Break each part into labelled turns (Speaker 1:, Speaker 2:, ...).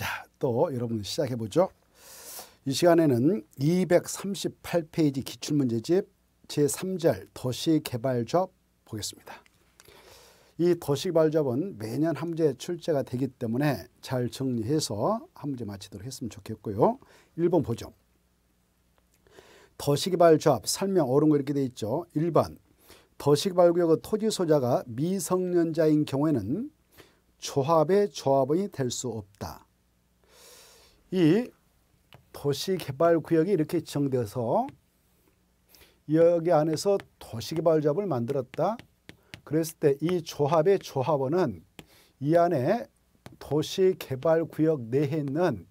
Speaker 1: 자, 또 여러분 시작해 보죠. 이 시간에는 238페이지 기출문제집 제3절 도시개발접 보겠습니다. 이 도시개발접은 매년 한제 출제가 되기 때문에 잘 정리해서 한제 마치도록 했으면 좋겠고요. 1번 보죠. 도시개발조합 설명 옳은 거 이렇게 돼 있죠. 1번 도시개발구역의 토지 소자가 미성년자인 경우에는 조합의 조합원이 될 수 없다. 이 도시개발구역이 이렇게 지정돼서 여기 안에서 도시개발조합을 만들었다. 그랬을 때 이 조합의 조합원은 이 안에 도시개발구역 내에 있는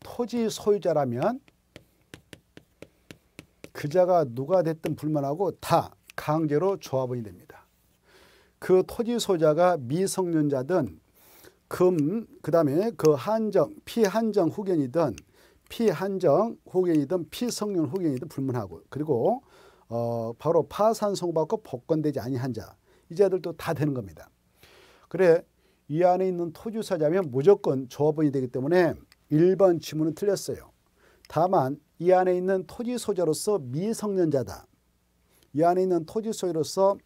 Speaker 1: 토지 소유자라면 그자가 누가 됐든 불만하고 다 강제로 조합원이 됩니다. 그 토지 소유자가 미성년자든 금, 그 다음에 그 한정, 피한정 후견이든 피한정 후견이든 피성년 후견이든 불문하고 그리고 어, 바로 파산 선고받고 복권되지 아니한 자. 이 자들도 다 되는 겁니다. 그래 이 안에 있는 토지사자면 무조건 조합원이 되기 때문에 1번 지문은 틀렸어요. 다만 이 안에 있는 토지소자로서 미성년자다. 이 안에 있는 토지소유로서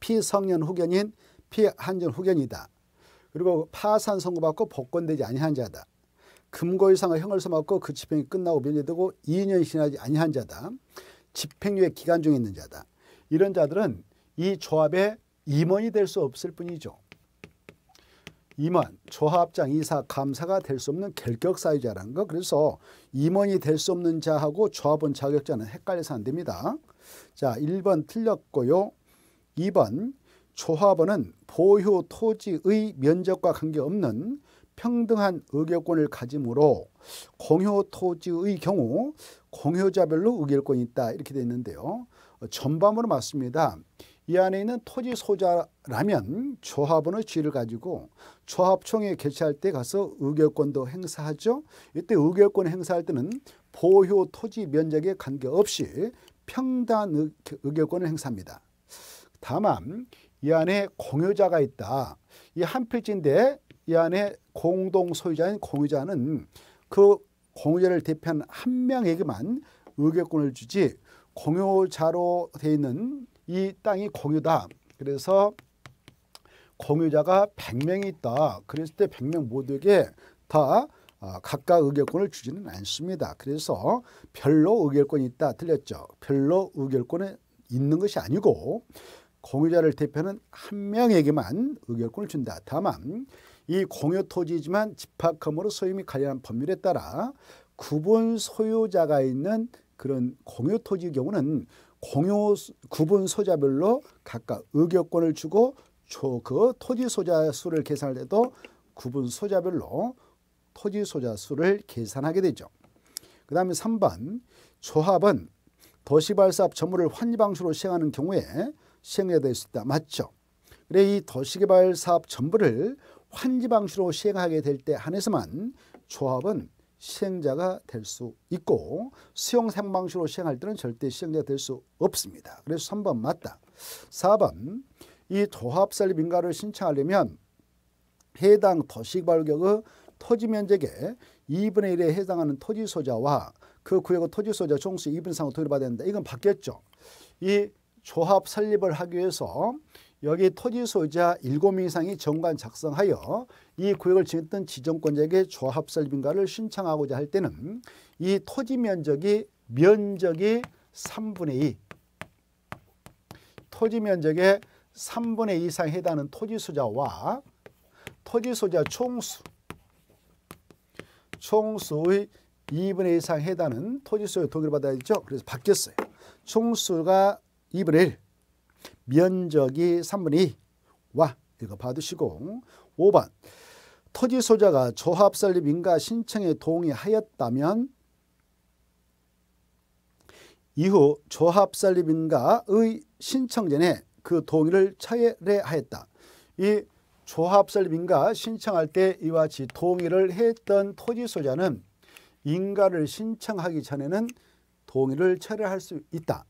Speaker 1: 피성년 후견인 피한전 후견이다. 그리고 파산 선고받고 복권되지 아니한 자다. 금고 이상의 형을 써맞고 그 집행이 끝나고 면제되고 2년이 지나지 아니한 자다. 집행유예 기간 중에 있는 자다. 이런 자들은 이 조합의 임원이 될 수 없을 뿐이죠. 임원, 조합장, 이사, 감사가 될 수 없는 결격사유자라는 거. 그래서 임원이 될 수 없는 자하고 조합원 자격자는 헷갈려서 안 됩니다. 자, 1번 틀렸고요. 2번 조합원은 보효 토지의 면적과 관계없는 평등한 의결권을 가지므로 공효 토지의 경우 공효자별로 의결권이 있다 이렇게 되어 있는데요. 전반으로 맞습니다. 이 안에 있는 토지 소자라면 조합원의 지위를 가지고 조합총회 개최할 때 가서 의결권도 행사하죠. 이때 의결권 행사할 때는 보효 토지 면적에 관계없이 평단 의결권을 행사합니다. 다만 이 안에 공유자가 있다. 이 한 필지인데 이 안에 공동 소유자인 공유자는 그 공유자를 대표한 한 명에게만 의결권을 주지 공유자로 돼 있는 이 땅이 공유다. 그래서 공유자가 100명이 있다. 그랬을 때 100명 모두에게 다 아, 각각 의결권을 주지는 않습니다. 그래서 별로 의결권이 있다. 들렸죠. 별로 의결권에 있는 것이 아니고 공유자를 대표하는 한 명에게만 의결권을 준다. 다만 이 공유 토지지만 집합함으로 소유 및 관련한 법률에 따라 구분 소유자가 있는 그런 공유 토지의 경우는 공유 구분 소자별로 각각 의결권을 주고 그 토지 소자 수를 계산할 때도 구분 소자별로 토지 소자 수를 계산하게 되죠. 그 다음에 3번 조합은 도시발사 전무를 환리방식으로 시행하는 경우에 시행해야 될 수 있다. 맞죠? 그래 이 도시개발 사업 전부를 환지방식으로 시행하게 될 때 한해서만 조합은 시행자가 될 수 있고 수용생 방식으로 시행할 때는 절대 시행자가 될 수 없습니다. 그래서 3번 맞다. 4번 이 조합 설립 가를 신청하려면 해당 도시개발구의 토지 면적의 2분의 1에 해당하는 토지 소자와 그 구역의 토지 소자 종수 2분 이상으로 토의를 받아야 된다. 이건 바뀌었죠. 이 조합 설립을 하기 위해서 여기 토지 소유자 7명 이상이 정관 작성하여 이 구역을 지냈던 지정권자에게 조합 설립인가를 신청하고자 할 때는 이 토지 면적이 면적이 3분의 2 토지 면적의 3분의 2 이상에 해당하는 토지 소유자와 토지 소유자 총수 총수의 2분의 2 이상 해당하는 토지 소유 독일 받아야죠. 그래서 바뀌었어요. 총수가 2분의 1 면적이 3분의 2와 이거 받으시고 5번 토지 소자가 조합 설립 인가 신청에 동의하였다면 이후 조합 설립 인가의 신청 전에 그 동의를 차례하였다. 이 조합 설립 인가 신청할 때 이와 같이 동의를 했던 토지 소자는 인가를 신청하기 전에는 동의를 철회할 수 있다.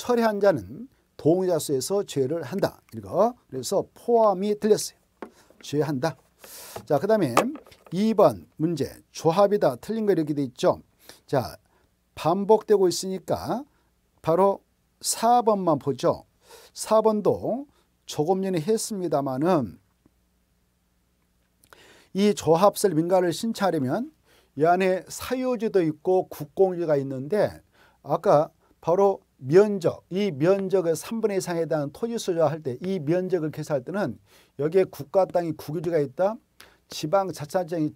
Speaker 1: 철회한 자는 동의자수에서 죄를 한다. 읽어. 그래서 포함이 틀렸어요. 죄한다. 자, 그 다음에 2번 문제. 조합이다. 틀린 거 이렇게 돼 있죠. 자, 반복되고 있으니까 바로 4번만 보죠. 4번도 조금 전에 했습니다마는 이 조합설 민가를 신청하려면 이 안에 사유지도 있고 국공지가 있는데 아까 바로 면적, 이 면적의 3분의 이상에 대한 토지 소유할 때 이 면적을 계산할 때는 여기에 국가 땅이 국유지가 있다, 지방 자치단체장이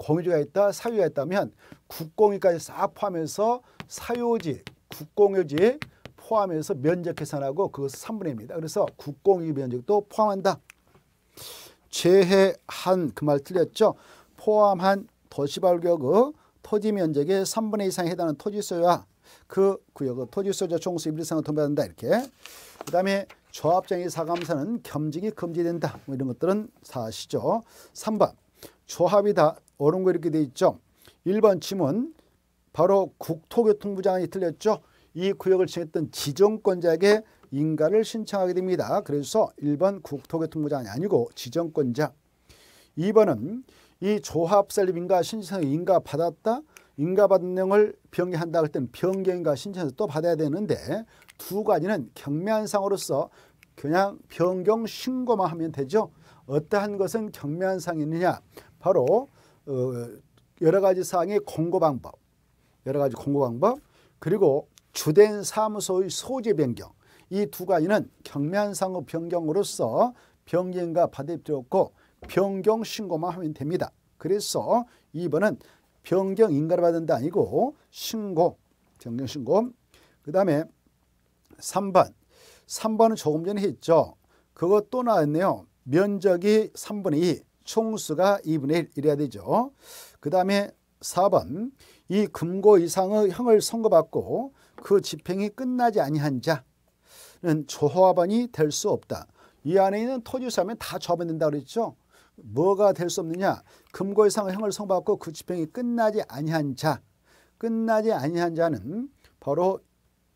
Speaker 1: 공유지가 있다, 사유가 있다면 국공유까지 싹 포함해서 사유지, 국공유지 포함해서 면적 계산하고 그것을 3분의 1입니다. 그래서 국공유 면적도 포함한다. 제해한 그 말 틀렸죠. 포함한 도시발격의 토지 면적의 3분의 이상에 해당하는 토지 소유와 그 구역의 토지소유자 총수 1 이상을 통보한다 이렇게 그다음에 조합장의 사감사는 겸직이 금지된다 뭐 이런 것들은 사시죠. 3번 조합이 다 옳은 거 이렇게 돼 있죠. 1번 침은 바로 국토교통부 장이 틀렸죠. 이 구역을 지냈던 지정권자에게 인가를 신청하게 됩니다. 그래서 1번 국토교통부 장이 아니고 지정권자 2번은 이 조합 설립인가 신청 인가 받았다 인가반응을 변경한다 할 때는 변경인가 신청해서 또 받아야 되는데 두 가지는 경매한상으로서 그냥 변경 신고만 하면 되죠. 어떠한 것은 경매한상이느냐 바로 어, 여러 가지 사항의 공고 방법, 여러 가지 공고 방법 그리고 주된 사무소의 소재 변경 이 두 가지는 경매한상의 변경으로서 변경과 받아들였고 변경 신고만 하면 됩니다. 그래서 이번은 변경 인가를 받는다 아니고 신고 변경 신고 그 다음에 3번 3번은 조금 전에 했죠. 그것 또 나왔네요. 면적이 3분의 2 총수가 2분의 1 이래야 되죠. 그 다음에 4번 이 금고 이상의 형을 선고받고 그 집행이 끝나지 아니한 자는 조합원이 될 수 없다. 이 안에 있는 토지사면 다 조합원 된다 그랬죠. 뭐가 될 수 없느냐 금고 이상 형을 선고받고 그 집행이 끝나지 아니한 자 끝나지 아니한 자는 바로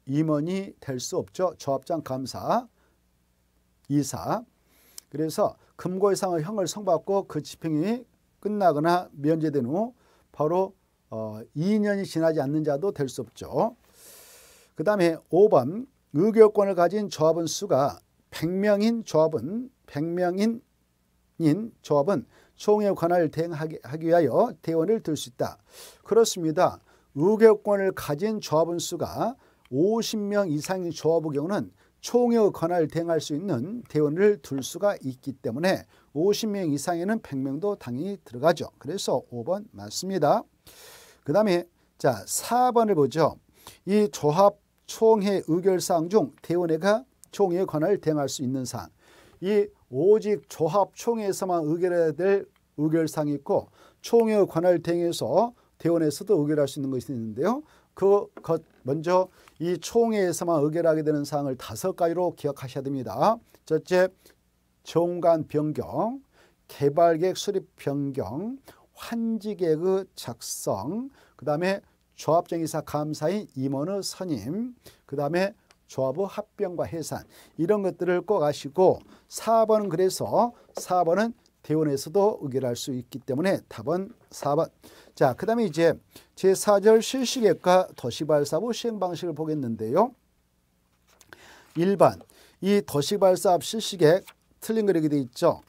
Speaker 1: 임원이 될 수 없죠. 조합장 감사 이사 그래서 금고 이상의 형을 선고받고 그 집행이 끝나거나 면제된 후 바로 어, 2년이 지나지 않는 자도 될 수 없죠. 그 다음에 5번 의결권을 가진 조합원 수가 100명인 조합은 100명인 인 조합은 총회 관한을 대행하기 위하여 대원을 들수 있다. 그렇습니다. 의결권을 가진 조합원 수가 50명 이상인 조합의 경우는 총회 권한 대행할 수 있는 대원을 둘 수가 있기 때문에 50명 이상에는 100명도 당연히 들어가죠. 그래서 5번 맞습니다. 그 다음에 자 4번을 보죠. 이 조합 총회 의결사항 중 대원회가 총회 권한 대행할 수 있는 사항 이 오직 조합총회에서만 의결해야 될 의결사항이 있고 총회 관할 대행에서 대원에서도 의결할 수 있는 것이 있는데요. 그것 먼저 이 총회에서만 의결하게 되는 사항을 다섯 가지로 기억하셔야 됩니다. 첫째, 정관 변경, 개발계획 수립 변경, 환지계획의 작성, 그 다음에 조합정의사 감사인 임원의 선임, 그 다음에 조합의 합병과 해산 이런 것들을 꼭 아시고 4번은 그래서 4번은 대원에서도 의결할 수 있기 때문에 답은 4번. 자, 그 다음에 이제 제4절 실시계과 획 도시발사부 시행방식을 보겠는데요. 1번, 이 도시발사업 실시계획 틀린 그리게 돼 있죠.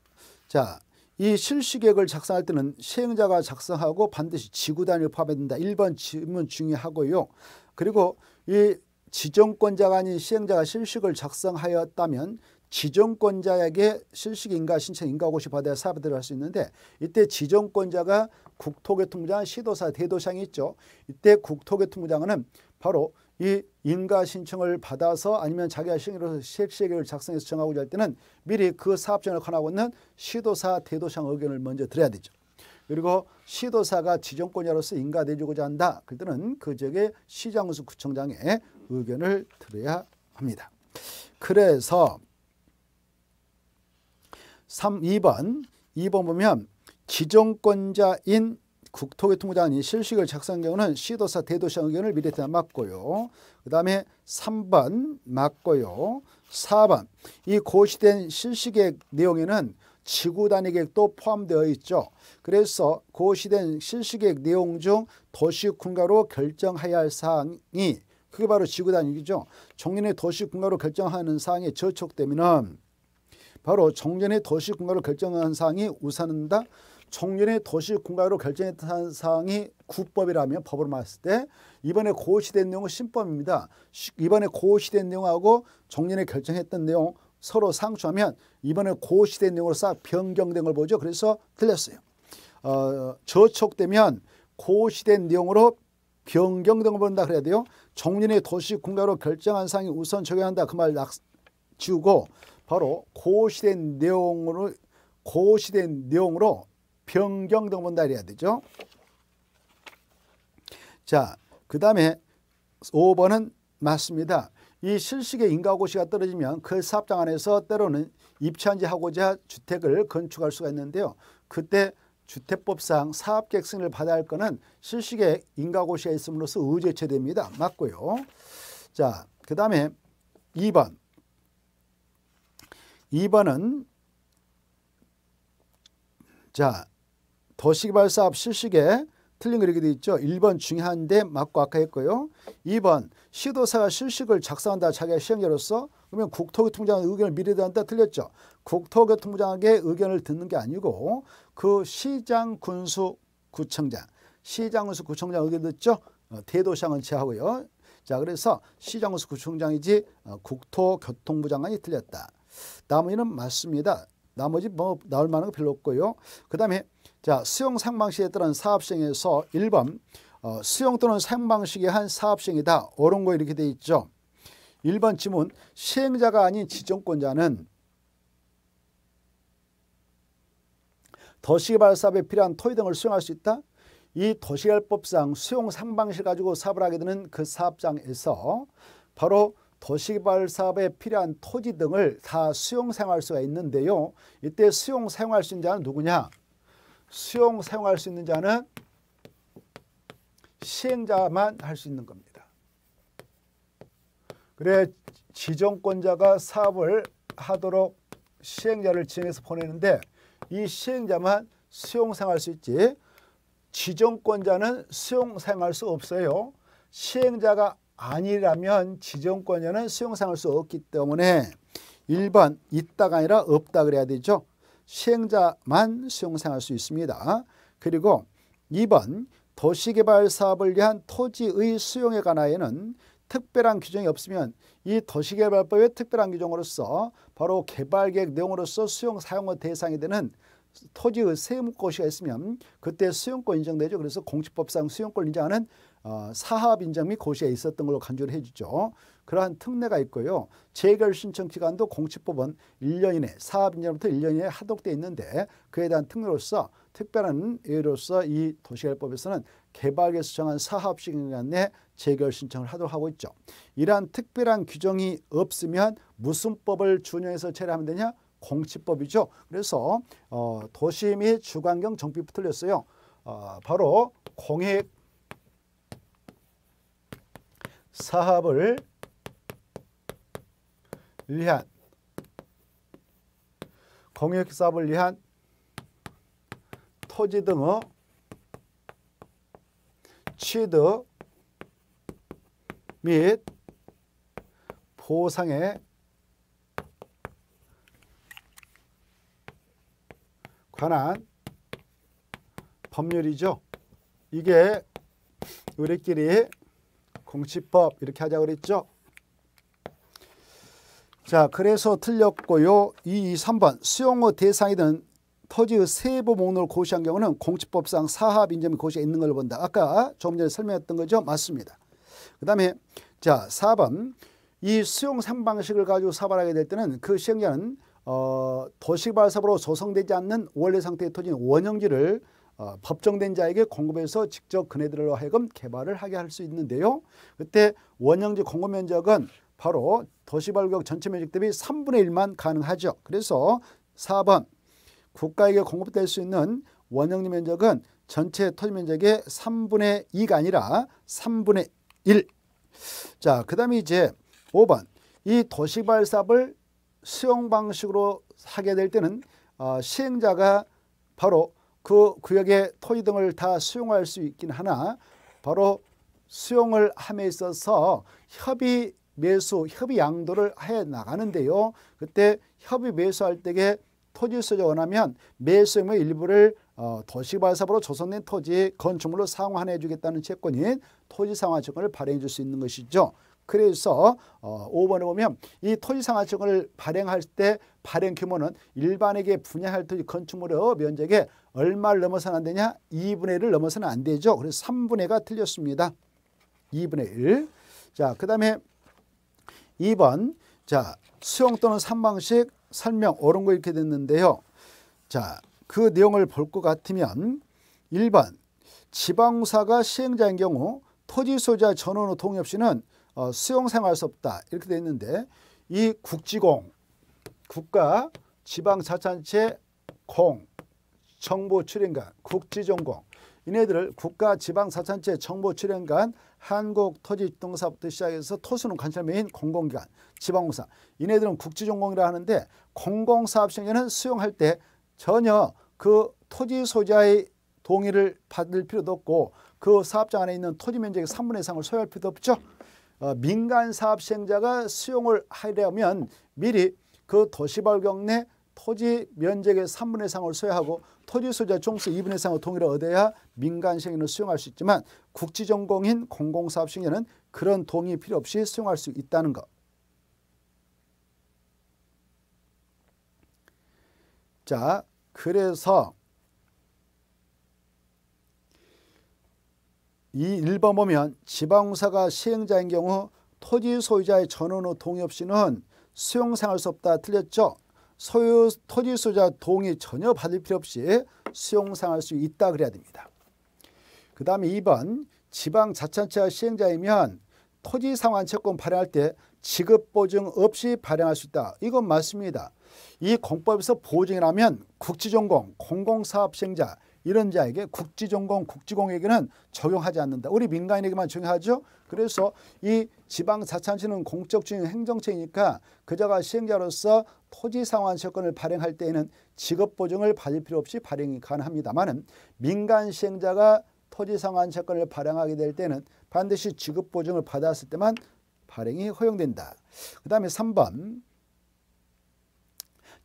Speaker 1: 자, 이실시계획을 작성할 때는 시행자가 작성하고 반드시 지구 단위를 포함해야 된다. 1번 질문 중요하고요. 그리고 이 지정권자가 아닌 시행자가 실식을 작성하였다면 지정권자에게 실식인가 신청인가 고시 받아야 사업들을 할 수 있는데 이때 지정권자가 국토교통부장 시도사 대도상이 있죠. 이때 국토교통부장은 바로 이 인가 신청을 받아서 아니면 자기가 시행으로 실식을 작성해서 정하고자 할 때는 미리 그 사업장을 권하고 있는 시도사 대도상 의견을 먼저 들어야 되죠. 그리고 시도사가 지정권자로서 인가내주고자 한다. 그때는 그 지역의 시장군수 구청장에 의견을 들어야 합니다. 그래서 3, 2번, 2번 보면 지정권자인 국토교통부장이 실식을 작성한 경우는 시도사, 대도시 의견을 미리 다 맞고요. 그 다음에 3번 맞고요. 4번 이 고시된 실시계 내용에는 지구 단위 계획도 포함되어 있죠. 그래서 고시된 실시계 내용 중 도시 군가로 결정해야 할 사항이 그게 바로 지구단위기죠. 종전의 도시 공간으로 결정하는 사항이 저촉되면 바로 종전의 도시 공간으로 결정한 사항이 우선한다. 종전의 도시 공간으로 결정했 사항이 구법이라면 법으로 봤을 때 이번에 고시된 내용은 신법입니다. 이번에 고시된 내용하고 종전에 결정했던 내용 서로 상충하면 이번에 고시된 내용으로 싹 변경된 걸 보죠. 그래서 틀렸어요. 어, 저촉되면 고시된 내용으로 변경 등을 본다 그래야 돼요. 종륜이 도시 공간로 결정한 사항이 우선 적용한다 그말낙 지우고 바로 고시된 내용으로 고시된 내용으로 변경 등을 본다 그래야 되죠. 자, 그다음에 5번은 맞습니다. 이 실식의 인가고시가 떨어지면 그 사업장 안에서 때로는 입찰지 하고자 주택을 건축할 수가 있는데요. 그때 주택법상 사업계획 승인을 받아야 할 건은 실시계획 인가고시에 있음으로써 의제체됩니다. 맞고요. 자, 그 다음에 2번. 2번은 자, 도시개발사업 실시계 틀린 그리게 되어 있죠. 1번 중요한데 맞고 아까 했고요. 2번 시도사가 실식을 시 작성한다 자기가 시행자로서 그러면 국토교통부장 의견을 미리 듣는다 틀렸죠. 국토교통부장에게 의견을 듣는 게 아니고 그 시장 군수 구청장, 시장 군수 구청장 의견 듣죠. 어, 대도시장은 제하고요. 자 그래서 시장 군수 구청장이지 어, 국토교통부 장관이 틀렸다. 나머지는 맞습니다. 나머지 뭐 나올 만한 거 별로 없고요. 그 다음에 자 수용 상방식에 따른 사업 시행에서 1번 어, 수용 또는 상방식의 한 사업 시행이다. 옳은 거 이렇게 돼 있죠. 1번 지문 시행자가 아닌 지정권자는 도시개발 사업에 필요한 토지 등을 수용할 수 있다. 이 도시개발법상 수용 상방실 가지고 사업을 하게 되는 그 사업장에서 바로 도시개발 사업에 필요한 토지 등을 다 수용 사용할 수가 있는데요. 이때 수용 사용할 수 있는 자는 누구냐? 수용 사용할 수 있는 자는 시행자만 할 수 있는 겁니다. 그래 지정권자가 사업을 하도록 시행자를 지정해서 보내는데 이 시행자만 수용 생활수 있지 지정권자는 수용 생활수 없어요. 시행자가 아니라면 지정권자는 수용 생활수 없기 때문에 1번 있다가 아니라 없다 그래야 되죠. 시행자만 수용 생활수 있습니다. 그리고 2번 도시개발 사업을 위한 토지의 수용에 관하여는 특별한 규정이 없으면 이 도시개발법의 특별한 규정으로서 바로 개발계획 내용으로서 수용 사용의 대상이 되는 토지의 세무고시가 있으면 그때 수용권 인정되죠. 그래서 공직법상 수용권 인정하는 어, 사합 인정 및 고시가 있었던 걸로 간주를 해주죠. 그러한 특례가 있고요. 재결 신청 기간도 공직법은 1년 이내, 사합 인정부터 1년 이내 에 하도돼 있는데 그에 대한 특례로서 특별한 예로서 이 도시개발법에서는 개발에서 정한 사업시기간 내 재결 신청을 하도록 하고 있죠. 이러한 특별한 규정이 없으면 무슨 법을 준용해서 처리하면 되냐? 공치법이죠. 그래서 어, 도시 및 주관경 정비법 틀렸어요. 어, 바로 공익 사업을 위한 공익 사업을 위한 토지등의 어? 취득 및 보상에 관한 법률이죠. 이게 우리끼리 공치법 이렇게 하자 그랬죠. 자, 그래서 틀렸고요. 2, 3번 수용의 대상이든 토지의 세부 목록을 고시한 경우는 공치법상 사합 인정이 고시에 있는 걸로 본다. 아까 조금 전에 설명했던 거죠. 맞습니다. 그 다음에 자 4번 이 수용 3방식을 가지고 사발하게 될 때는 그 시행자는 어, 도시발사업으로 조성되지 않는 원래 상태의 토지인 원형지를 어, 법정된 자에게 공급해서 직접 그네들로 하여금 개발을 하게 할 수 있는데요. 그때 원형지 공급 면적은 바로 도시발격 전체 면적 대비 3분의 1만 가능하죠. 그래서 4번 국가에게 공급될 수 있는 원형리 면적은 전체 토지 면적의 3분의 2가 아니라 3분의 1. 자, 그 다음에 이제 5번. 이 도시발삽을 수용 방식으로 하게 될 때는 어, 시행자가 바로 그 구역의 토지 등을 다 수용할 수 있긴 하나 바로 수용을 함에 있어서 협의 매수, 협의 양도를 해 나가는데요. 그때 협의 매수할 때에 토지 소유에 원하면 매수의 일부를 어, 도시발사부로 조성된 토지 건축물로 상환해 주겠다는 채권인 토지상환채권을 발행해 줄 수 있는 것이죠. 그래서 어, 5번에 보면 이 토지상환증을 발행할 때 발행 규모는 일반에게 분양할 토지 건축물의 면적에 얼마를 넘어서는 안 되냐? 2분의 1을 넘어서는 안 되죠. 그래서 3분의 1가 틀렸습니다. 2분의 1. 자, 그 다음에 2번. 자, 수용 또는 3방식 설명 옳은 거 이렇게 됐는데요. 자, 그 내용을 볼 것 같으면 1번 지방사가 시행자인 경우 토지 소자 전원의 동의 없이는 어, 수용 생활 수 없다 이렇게 돼 있는데 이 국지공 국가 지방자치단체 공 정보 출연관 국지전공 이네들을 국가 지방사산체 정보출연관 한국토지집동사부터 시작해서 토수는 관찰매인 공공기관 지방공사 이네들은 국지전공이라 하는데 공공사업 시행에는 수용할 때 전혀 그 토지 소자의 동의를 받을 필요도 없고 그 사업장 안에 있는 토지 면적의 3분의 이상을 소유할 필요도 없죠. 어, 민간 사업 시행자가 수용을 하려면 미리 그 도시발경 내 토지 면적의 3분의 3을 소유하고 토지 소유자 종수 2분의 3을 통일을 얻어야 민간 시행인을 수용할 수 있지만 국지전공인 공공사업 시행에는 그런 동의 필요 없이 수용할 수 있다는 것. 자, 그래서 이 1번 보면 지방사가 시행자인 경우 토지 소유자의 전원 의 동의 없이는 수용상할 수 없다 틀렸죠. 소유 토지 소유자 동의 전혀 받을 필요 없이 수용상할 수 있다 그래야 됩니다. 그 다음에 2번 지방자치단체 시행자이면 토지 상환 채권 발행할 때 지급 보증 없이 발행할 수 있다. 이건 맞습니다. 이 공법에서 보증이라면 국지전공, 공공사업 시행자, 이런 자에게 국지전공, 국지공에게는 적용하지 않는다. 우리 민간인에게만 적용하죠. 그래서 이 지방자치단체는 공적중인 행정체이니까 그자가 시행자로서 토지상환세권을 발행할 때에는 직업보증을 받을 필요 없이 발행이 가능합니다만 민간 시행자가 토지상환세권을 발행하게 될 때는 반드시 직업보증을 받았을 때만 발행이 허용된다. 그 다음에 3번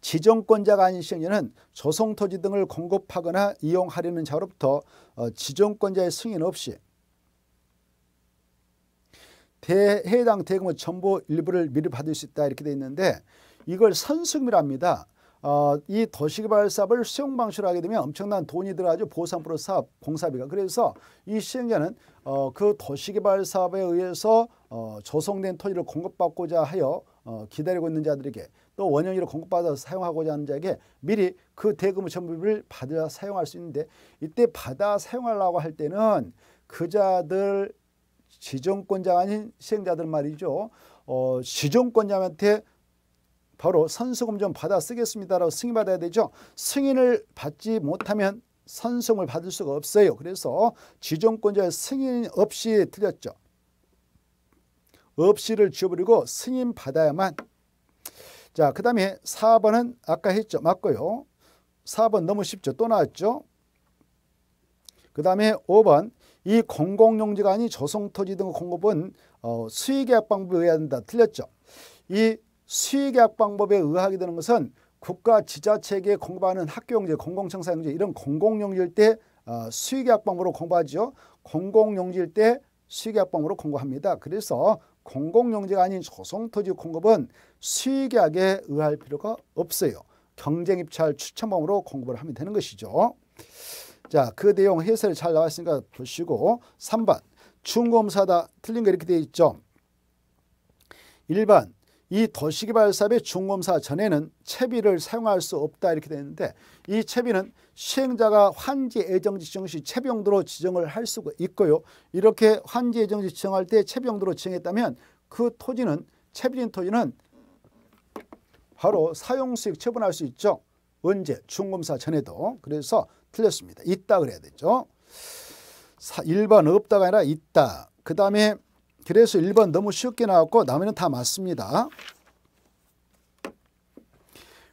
Speaker 1: 지정권자가 아닌 시행자는 조성토지 등을 공급하거나 이용하려는 자로부터 어, 지정권자의 승인 없이 대, 해당 대금의 전부 일부를 미리 받을 수 있다 이렇게 돼 있는데 이걸 선승이랍니다. 어, 이 도시개발 사업을 수용 방식으로 하게 되면 엄청난 돈이 들어가죠. 보상 프로 사업 공사비가. 그래서 이 시행자는 어, 그 도시개발 사업에 의해서 어, 조성된 토지를 공급받고자 하여 어, 기다리고 있는 자들에게 또 원형이로 공급받아 서 사용하고자 하는 자에게 미리 그 대금의 전부를 받아 사용할 수 있는데 이때 받아 사용하려고 할 때는 그 자들 지정권자 아닌 시행자들 말이죠. 어, 지정권자한테 바로 선수금 좀 받아 쓰겠습니다라고 승인받아야 되죠. 승인을 받지 못하면 선수금을 받을 수가 없어요. 그래서 지정권자의 승인 없이 틀렸죠. 없이를 지워버리고 승인 받아야만 자, 그 다음에 4번은 아까 했죠. 맞고요. 4번 너무 쉽죠. 또 나왔죠. 그 다음에 5번 이 공공용지가 아닌 조성토지 등 공급은 어, 수의계약 방법에 의해야 된다. 틀렸죠. 이 수의계약 방법에 의하게 되는 것은 국가 지자체에게 공급하는 학교용지, 공공청사용지 이런 공공용지일 때 어, 수의계약 방법으로 공부하죠. 공공용지일 때 수의계약 방법으로 공부합니다. 그래서 공공용지가 아닌 소송토지 공급은 수익약에 의할 필요가 없어요. 경쟁입찰 추천범으로 공급을 하면 되는 것이죠. 자, 그 내용 해설이 잘 나왔으니까 보시고 3번. 중검사다. 틀린 게 이렇게 되어 있죠. 1번 이 도시개발사업의 중검사 전에는 채비를 사용할 수 없다 이렇게 되는데 이 채비는 시행자가 환지 예정지정시 채비용도로 지정을 할 수가 있고요. 이렇게 환지 예정지 지정할 때 채비용도로 지정했다면 그 토지는 채비된 토지는 바로 사용수익 처분할 수 있죠. 언제? 중검사 전에도. 그래서 틀렸습니다. 있다 그래야 되죠. 1번 없다가 아니라 있다. 그 다음에 그래서 1번 너무 쉽게 나왔고 나머지는 다 맞습니다.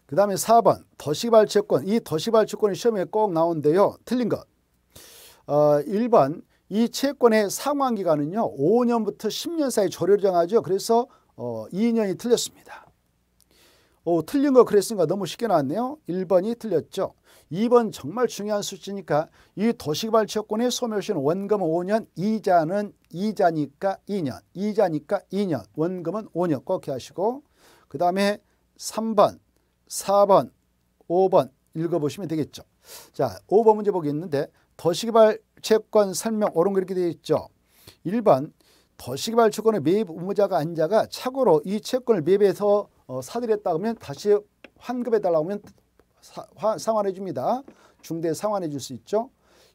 Speaker 1: 그 다음에 4번 도시발치권 이 도시발치권이 시험에 꼭 나온대요. 틀린 것 어, 1번 이 채권의 상환기간은요. 5년부터 10년 사이 조례로 정하죠. 그래서 어, 2년이 틀렸습니다. 오, 틀린 거 그랬으니까 너무 쉽게 나왔네요. 1번이 틀렸죠. 2번 정말 중요한 수치니까 이도시개발채권의 소멸시효는 원금 5년, 이자는 이자니까 2년, 이자니까 2년, 원금은 5년 꼭 기하시고 그 다음에 3번, 4번, 5번 읽어보시면 되겠죠. 자, 5번 문제 보기 있는데 도시개발 채권 설명 옳은 그렇게 되어 있죠. 1번 도시개발 채권의 매입 의무자가 안자가 착오로 이 채권을 매입해서 어, 사들였다 그러면 다시 환급해달라고 하면 상환해 줍니다. 중대 상환해 줄 수 있죠.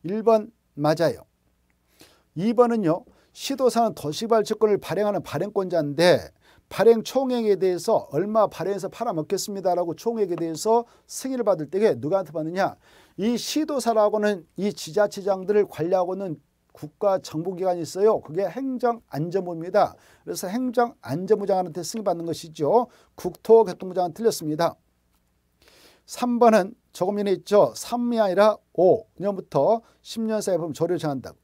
Speaker 1: 1번 맞아요. 2번은요. 시도사는 도시발주권을 발행하는 발행권자인데 발행 총액에 대해서 얼마 발행해서 팔아먹겠습니다라고 총액에 대해서 승인을 받을 때에 누구한테 받느냐. 이 시도사라고는 이 지자체장들을 관리하고 는 국가 정보기관이 있어요. 그게 행정안전부입니다. 그래서 행정안전부장한테 승인받는 것이죠. 국토교통부장은 틀렸습니다. 3번은 조금년에 있죠. 3이 아니라 5년부터 10년 사이 보면 조를 정한다고.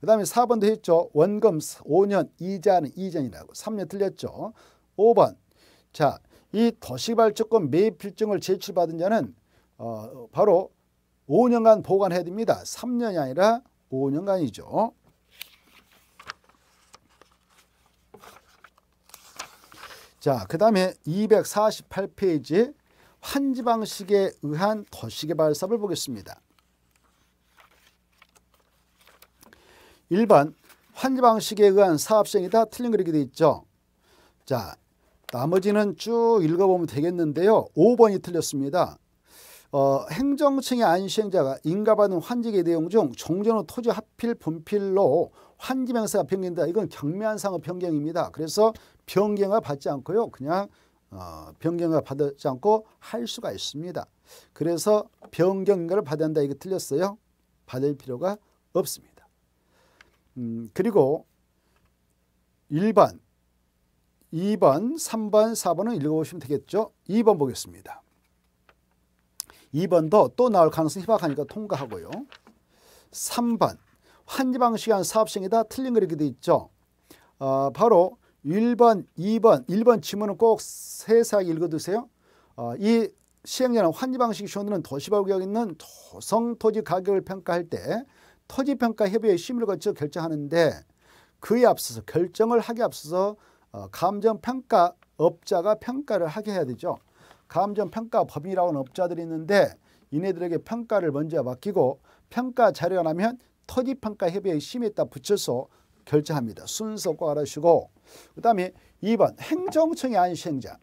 Speaker 1: 그 다음에 4번도 했죠. 원금 5년, 이자는 2전이라고. 3년 틀렸죠. 5번. 자, 이 도시발주권 매입필증을 제출받은 자는 어, 바로 5년간 보관해야 됩니다. 3년이 아니라 5년간이죠. 자, 그 다음에 248페이지 환지방식에 의한 거시개 발삽을 보겠습니다. 1번 환지방식에 의한 사합성이다 틀린 그리게 돼 있죠. 자 나머지는 쭉 읽어보면 되겠는데요. 5번이 틀렸습니다. 어, 행정층의 안시행자가 인가받은 환지계 내용 중 종전후 토지 합필 분필로 환지명사가 변경된다. 이건 경매한 상업 변경입니다. 그래서 변경을 받지 않고요. 그냥 어, 변경을 받지 않고 할 수가 있습니다. 그래서 변경인가를 받아야 한다 이거 틀렸어요. 받을 필요가 없습니다. 음, 그리고 1번, 2번, 3번, 4번은 읽어보시면 되겠죠. 2번 보겠습니다. 2번도 또 나올 가능성이 희박하니까 통과하고요. 3번, 환지 방식이 한 사업시행이다 틀린 그렇게 돼 있죠. 어, 바로 1번, 2번, 1번 지문은 꼭 세세하게 읽어두세요. 어, 이 시행령은 환지방식 시효는 도시발구역 있는 조성토지 가격을 평가할 때 토지평가협의회 심의를 거쳐 결정하는데 그에 앞서서 결정을 하기 앞서서 어, 감정평가업자가 평가를 하게 해야 되죠. 감정평가법이라고 하는 업자들이 있는데 이네들에게 평가를 먼저 맡기고 평가 자료가 나면 토지평가협의회 심의에 따 붙여서 결제합니다. 순서 꼭알아시고그 다음에 2번 행정청의 안시행자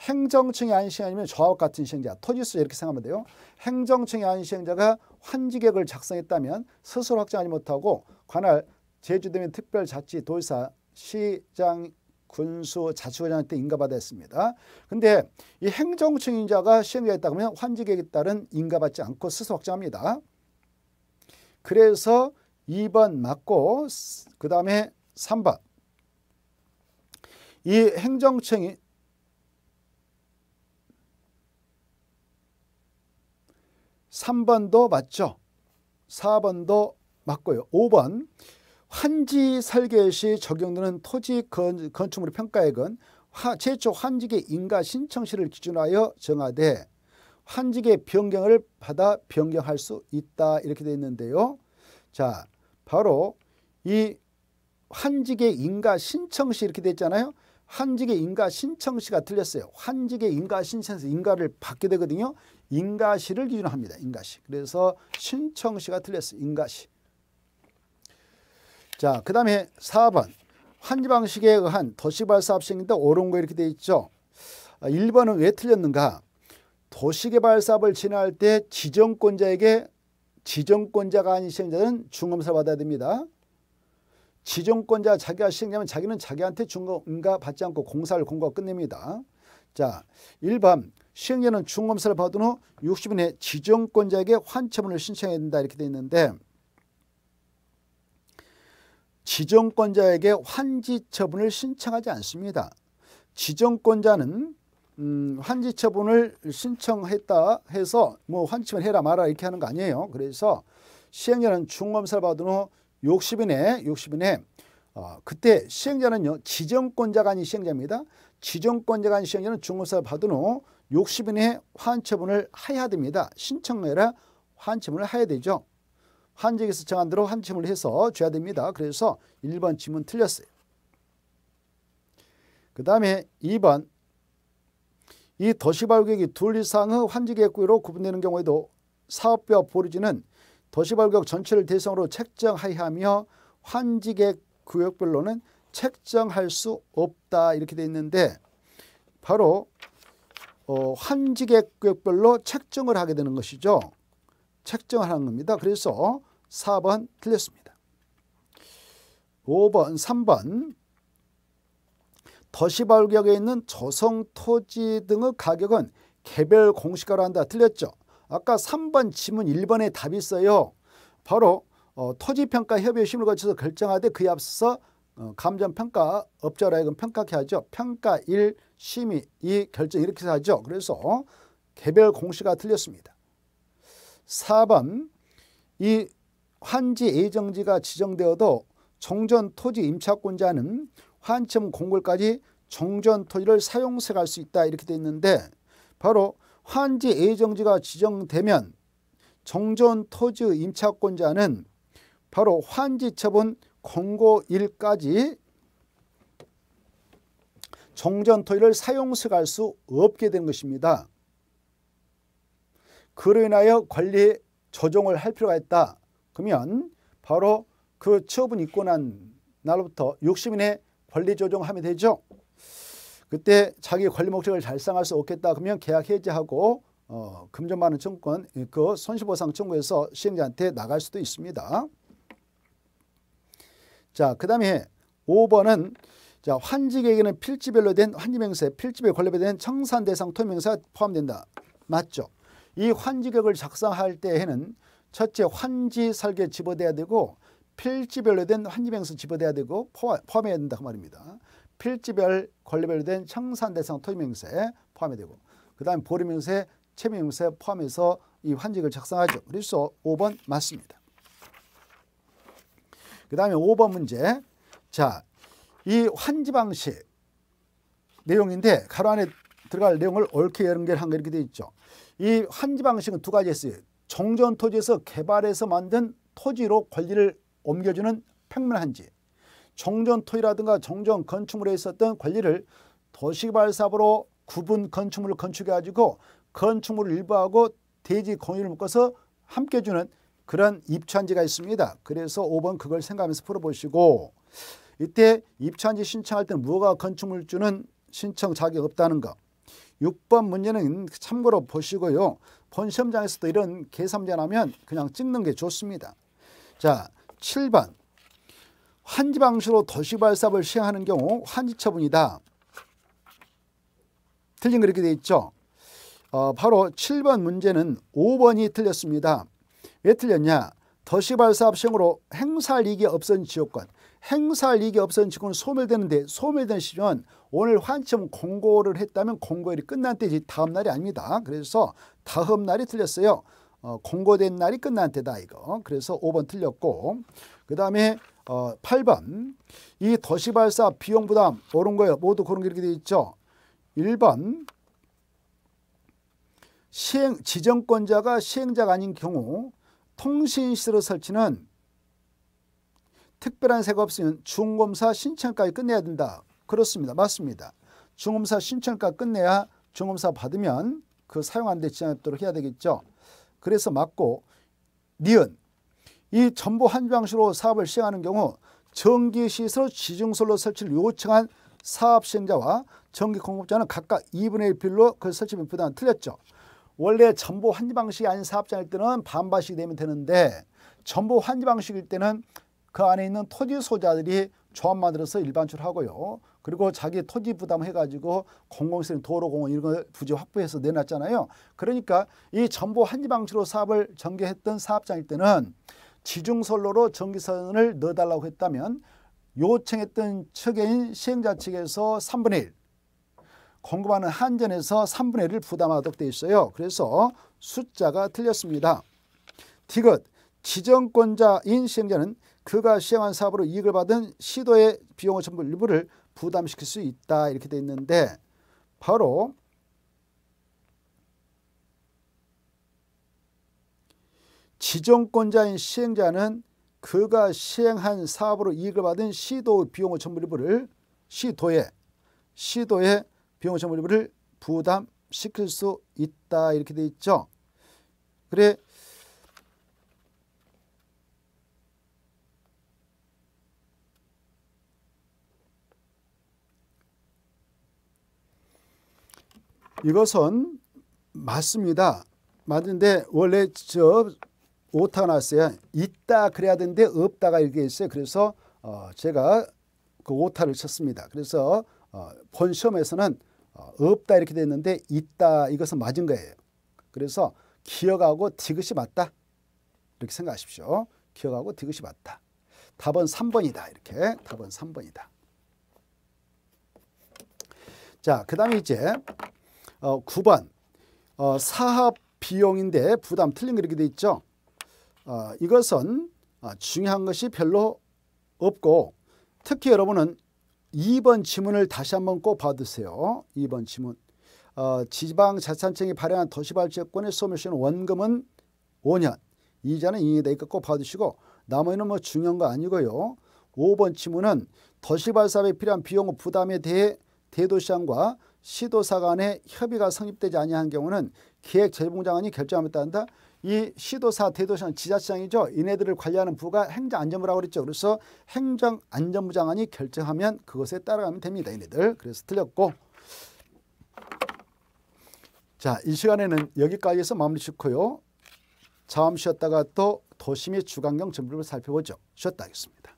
Speaker 1: 행정청의 안시행자면 저와 같은 시행자 토지수 이렇게 생각하면 돼요. 행정청의 안시행자가 환지객을 작성했다면 스스로 확정하지 못하고 관할 제주도 및 특별자치도지사 시장 군수 자치구장한테 인가받았습니다. 근데 이 행정청인자가 시행자였다 면 환지객에 따른 인가받지 않고 스스로 확정합니다. 그래서 2번 맞고 그 다음에 3번 이 행정청이 삼번도 맞죠. 사번도 맞고요. 오번 환지 설계 시 적용되는 토지 건, 건축물 평가액은 화, 최초 환지계 인가 신청 시를 기준하여 정하되 환지계 변경을 받아 변경할 수 있다 이렇게 되어 있는데요. 자, 바로 이 환직의 인가 신청시 이렇게 됐잖아요. 환직의 인가 신청시가 틀렸어요. 환직의 인가 신청시 인가를 받게 되거든요. 인가시를 기준으로 합니다. 인가시. 그래서 신청시가 틀렸어요. 인가시. 자, 그 다음에 4번. 환지 방식에 의한 도시발사 합성인데 옳은 거 이렇게 돼 있죠. 1번은 아, 왜 틀렸는가? 도시개발 사업을 진행할 때 지정권자에게 지정권자가 아닌 시행자는 중검사 를 받아야 됩니다. 지정권자 자기가 시행자면 자기는 자기한테 중검가 받지 않고 공사를 공고 끝냅니다. 자, 1번 시행자는 중검사를 받은 후 60일 내 지정권자에게 환처분을 신청해야 된다 이렇게 돼 있는데 지정권자에게 환지 처분을 신청하지 않습니다. 지정권자는 음, 환지 처분을 신청했다 해서 뭐환지만 해라 말아 이렇게 하는 거 아니에요. 그래서 시행자는 중검사를 받은 후 60인에 60인에 어, 그때 시행자는요 지정권자가 아닌 시행자입니다. 지정권자가 아닌 시행자는 중검사를 받은 후 60인에 환처분을 해야 됩니다. 신청해라 환처분을 해야 되죠. 환지에서 정한 대로 환처분을 해서 줘야 됩니다. 그래서 1번 지문 틀렸어요. 그 다음에 2번 이 도시발격이 둘 이상의 환지계획구로 구분되는 경우에도 사업비와 보류지는 도시발격 전체를 대상으로 책정하여하며 환지객 구역별로는 책정할 수 없다 이렇게 돼 있는데 바로 어, 환지객 구역별로 책정을 하게 되는 것이죠. 책정을 하는 겁니다. 그래서 4번 틀렸습니다. 5번, 3번 더시발격에 있는 조성 토지 등의 가격은 개별 공시가로 한다. 틀렸죠? 아까 3번 지문 1번에 답이 있어요. 바로 어, 토지평가협의 심을 거쳐서 결정하되 그에 앞서 어, 감정평가 업자라이금 평가케 하죠. 평가 1, 심의 2, 결정 이렇게 하죠. 그래서 개별 공시가 틀렸습니다. 4번 이 환지 예정지가 지정되어도 종전 토지 임차권자는 환첨 공골까지 종전 토지를 사용색할 수 있다 이렇게 돼 있는데 바로 환지 예정지가 지정되면 종전 토지 임차권자는 바로 환지 처분 공고일까지종전 토지를 사용색할 수 없게 된 것입니다. 그로 인하여 관리 조정을 할 필요가 있다. 그러면 바로 그 처분 있고 난 날로부터 60일에 권리 조정하면 되죠. 그때 자기 권리 목적을 달성할 수 없겠다 그러면 계약 해지하고 어, 금전만은 청구권 그 손실보상 청구해서 시행자한테 나갈 수도 있습니다. 자, 그 다음에 5번은 자, 환직에게는 필지별로 된 환지명세, 필지별 권리에 된 청산 대상 토명세가 포함된다. 맞죠? 이 환지격을 작성할 때에는 첫째 환지 설계 집어대야 되고 필지별로 된 환지명수 집어대야 되고 포함해야 된다 그 말입니다. 필지별 권리별로 된 청산 대상 토지명세 포함이 되고 그 다음 보리명세 채무명세 포함해서 이 환직을 작성하죠. 그래서 5번 맞습니다. 그 다음에 5번 문제 자, 이 환지 방식 내용인데 가로 안에 들어갈 내용을 옳게 연결한 게 이렇게 되어 있죠. 이 환지 방식은 두 가지 있어요. 정전 토지에서 개발해서 만든 토지로 권리를 옮겨주는 평면한지 정전 토이라든가 정전 건축물에 있었던 권리를 도시개발사업으로 구분 건축물을 건축해가지고 건축물을 일부하고 대지 공유를 묶어서 함께 주는 그런 입천지가 있습니다. 그래서 5번 그걸 생각하면서 풀어보시고 이때 입천지 신청할 때는 무허가 건축물주는 신청 자격 없다는 거 6번 문제는 참고로 보시고요. 본 시험장에서도 이런 계산제 라면 그냥 찍는 게 좋습니다. 자, 7번 환지 방식으로 도시발사업을 시행하는 경우 환지 처분이다. 틀린 그렇게 되어 있죠. 어, 바로 7번 문제는 5번이 틀렸습니다. 왜 틀렸냐? 도시발사업 시행으로 행사 이익이 없은 지역권, 행사 이익이 없은 지역권 소멸되는데 소멸된 시는 오늘 환청 공고를 했다면 공고일이 끝난 때지 다음 날이 아닙니다. 그래서 다음 날이 틀렸어요. 어, 공고된 날이 끝난 때다 이거. 그래서 5번 틀렸고 그 다음에 어, 8번 이 도시발사 비용 부담 옳은 거예요. 모두 그런 게 이렇게 돼 있죠. 1번 시행 지정권자가 시행자가 아닌 경우 통신시설의 설치는 특별한 세가 없으면 중검사 신청까지 끝내야 된다. 그렇습니다. 맞습니다. 중검사 신청까지 끝내야 중검사 받으면 그 사용 안돼 지정하도록 해야 되겠죠. 그래서 맞고 니은 이 전부 한주항시로 사업을 시행하는 경우 전기시설 지중설로 설치를 요청한 사업 시행자와 전기 공급자는 각각 2분의 1필로 그 설치 분포단 틀렸죠. 원래 전부 환지 방식이 아닌 사업장일 때는 반반씩 내면 되는데 전부 환지 방식일 때는 그 안에 있는 토지 소자들이 조합 만들어서 일반출 하고요. 그리고 자기 토지 부담 해가지고 공공시설 도로공원 이런 거 부지 확보해서 내놨잖아요. 그러니까 이 전부 한지방출로 사업을 전개했던 사업장일 때는 지중선로로 전기선을 넣어달라고 했다면 요청했던 측인 시행자 측에서 3분의 1 공급하는 한전에서 3분의 1을 부담하도록 돼 있어요. 그래서 숫자가 틀렸습니다. 디귿 지정권자인 시행자는 그가 시행한 사업으로 이익을 받은 시도의 비용을 전부 일부를 부담시킬 수 있다 이렇게 돼 있는데 바로 지정권자인 시행자는 그가 시행한 사업으로 이익을 받은 시도 의비용을 전부 일부를 시도에 시도의 비용을 전부 일부를 부담시킬 수 있다 이렇게 돼 있죠. 그래 이것은 맞습니다. 맞는데 원래 저 오타가 났어요. 있다 그래야 되는데 없다가 이렇게 있어요. 그래서 어 제가 그 오타를 쳤습니다. 그래서 어본 시험에서는 어 없다 이렇게 됐는데 있다 이것은 맞은 거예요. 그래서 기억하고 디귿이 맞다. 이렇게 생각하십시오. 기억하고 디귿이 맞다. 답은 3번이다. 이렇게 답은 3번이다. 자, 그 다음에 이제 어, 9번 어, 사업 비용인데 부담 틀린 거 이렇게 돼 있죠. 어, 이것은 어, 중요한 것이 별로 없고 특히 여러분은 2번 지문을 다시 한번 꼭 봐두세요. 2번 지문. 어, 지방자산청이 발행한 도시발전권의 소멸시효 원금은 5년, 이자는 2년이다. 이거 꼭 봐두시고 나머지는 뭐 중요한 거 아니고요. 5번 지문은 도시발사업에 필요한 비용 부담에 대해 대도시안과 시도사 간의 협의가 성립되지 아니한 경우는 기획재정부장관이 결정함에 따른다. 이 시도사, 대도시장, 지자체장이죠. 이네들을 관리하는 부가 행정안전부라고 그랬죠. 그래서 행정안전부 장관이 결정하면 그것에 따라가면 됩니다. 이네들. 그래서 틀렸고. 자, 이 시간에는 여기까지 해서 마무리 짓고요. 잠시 쉬었다가 또 도심의 주간경 전부를 살펴보죠. 쉬었다 하겠습니다.